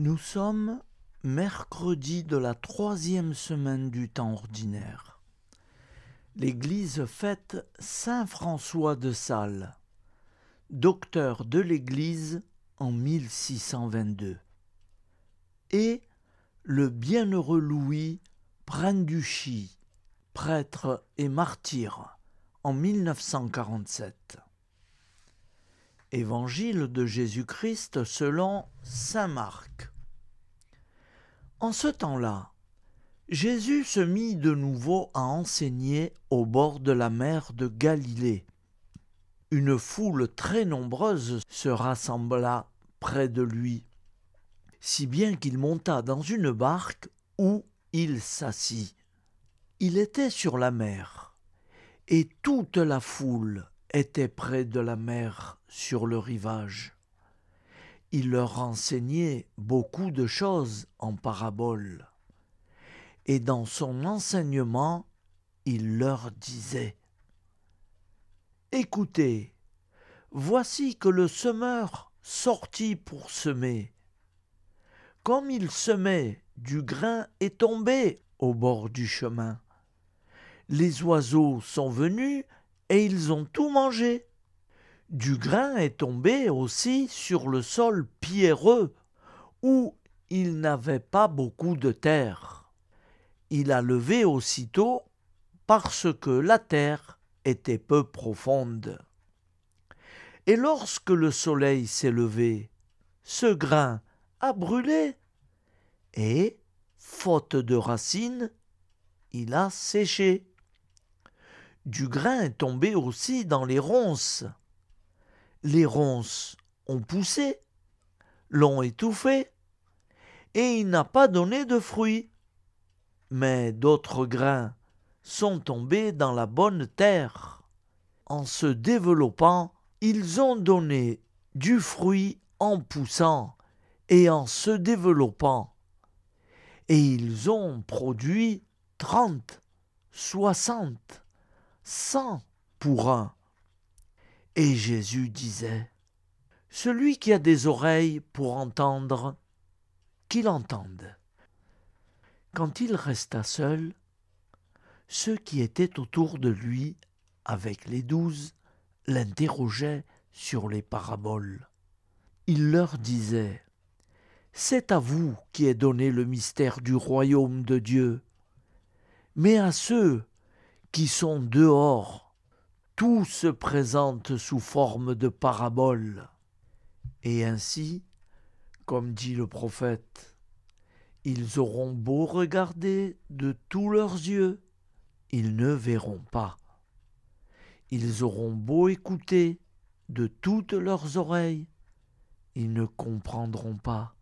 Nous sommes mercredi de la troisième semaine du temps ordinaire. L'Église fête Saint François de Sales, docteur de l'Église en 1622, et le bienheureux Louis Branducci, prêtre et martyr, en 1947. Évangile de Jésus-Christ selon Saint Marc. En ce temps-là, Jésus se mit de nouveau à enseigner au bord de la mer de Galilée. Une foule très nombreuse se rassembla près de lui, si bien qu'il monta dans une barque où il s'assit. Il était sur la mer, et toute la foule était près de la mer sur le rivage il leur enseignait beaucoup de choses en paraboles. Et dans son enseignement, il leur disait Écoutez, voici que le semeur sortit pour semer. Comme il semait, du grain est tombé au bord du chemin. Les oiseaux sont venus et ils ont tout mangé du grain est tombé aussi sur le sol pierreux, où il n'avait pas beaucoup de terre. Il a levé aussitôt parce que la terre était peu profonde. Et lorsque le soleil s'est levé, ce grain a brûlé et, faute de racines, il a séché. Du grain est tombé aussi dans les ronces, les ronces ont poussé, l'ont étouffé, et il n'a pas donné de fruits. Mais d'autres grains sont tombés dans la bonne terre. En se développant, ils ont donné du fruit en poussant et en se développant. Et ils ont produit trente, soixante, cent pour un. Et Jésus disait, Celui qui a des oreilles pour entendre, qu'il entende. Quand il resta seul, ceux qui étaient autour de lui, avec les douze, l'interrogeaient sur les paraboles. Il leur disait, C'est à vous qui est donné le mystère du royaume de Dieu, mais à ceux qui sont dehors, tout se présente sous forme de parabole. Et ainsi, comme dit le prophète, ils auront beau regarder de tous leurs yeux, ils ne verront pas. Ils auront beau écouter de toutes leurs oreilles, ils ne comprendront pas.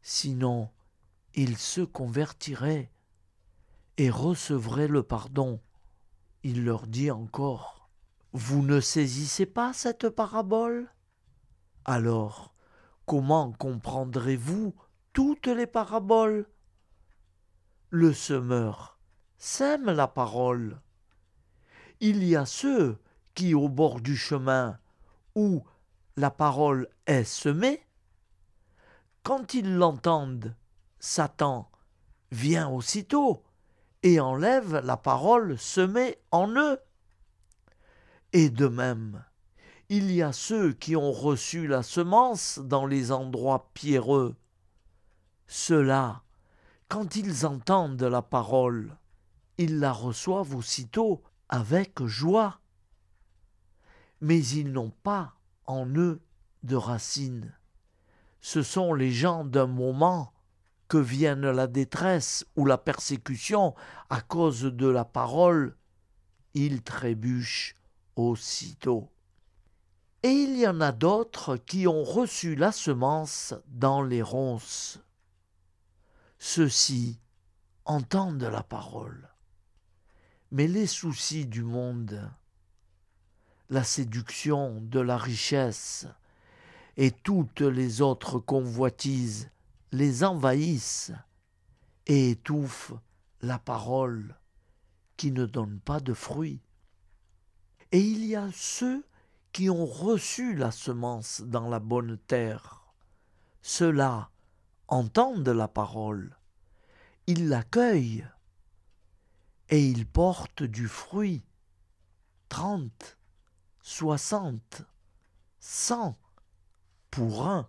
Sinon, ils se convertiraient et recevraient le pardon. Il leur dit encore, Vous ne saisissez pas cette parabole Alors, comment comprendrez-vous toutes les paraboles Le semeur sème la parole. Il y a ceux qui, au bord du chemin où la parole est semée, quand ils l'entendent, Satan vient aussitôt et enlève la parole semée en eux. Et de même, il y a ceux qui ont reçu la semence dans les endroits pierreux. Ceux-là, quand ils entendent la parole, ils la reçoivent aussitôt avec joie. Mais ils n'ont pas en eux de racines. Ce sont les gens d'un moment que vienne la détresse ou la persécution à cause de la parole, ils trébuchent aussitôt. Et il y en a d'autres qui ont reçu la semence dans les ronces. Ceux-ci entendent la parole. Mais les soucis du monde, la séduction de la richesse et toutes les autres convoitises les envahissent et étouffent la parole qui ne donne pas de fruits. Et il y a ceux qui ont reçu la semence dans la bonne terre. Ceux-là entendent la parole, ils l'accueillent et ils portent du fruit. Trente, soixante, cent pour un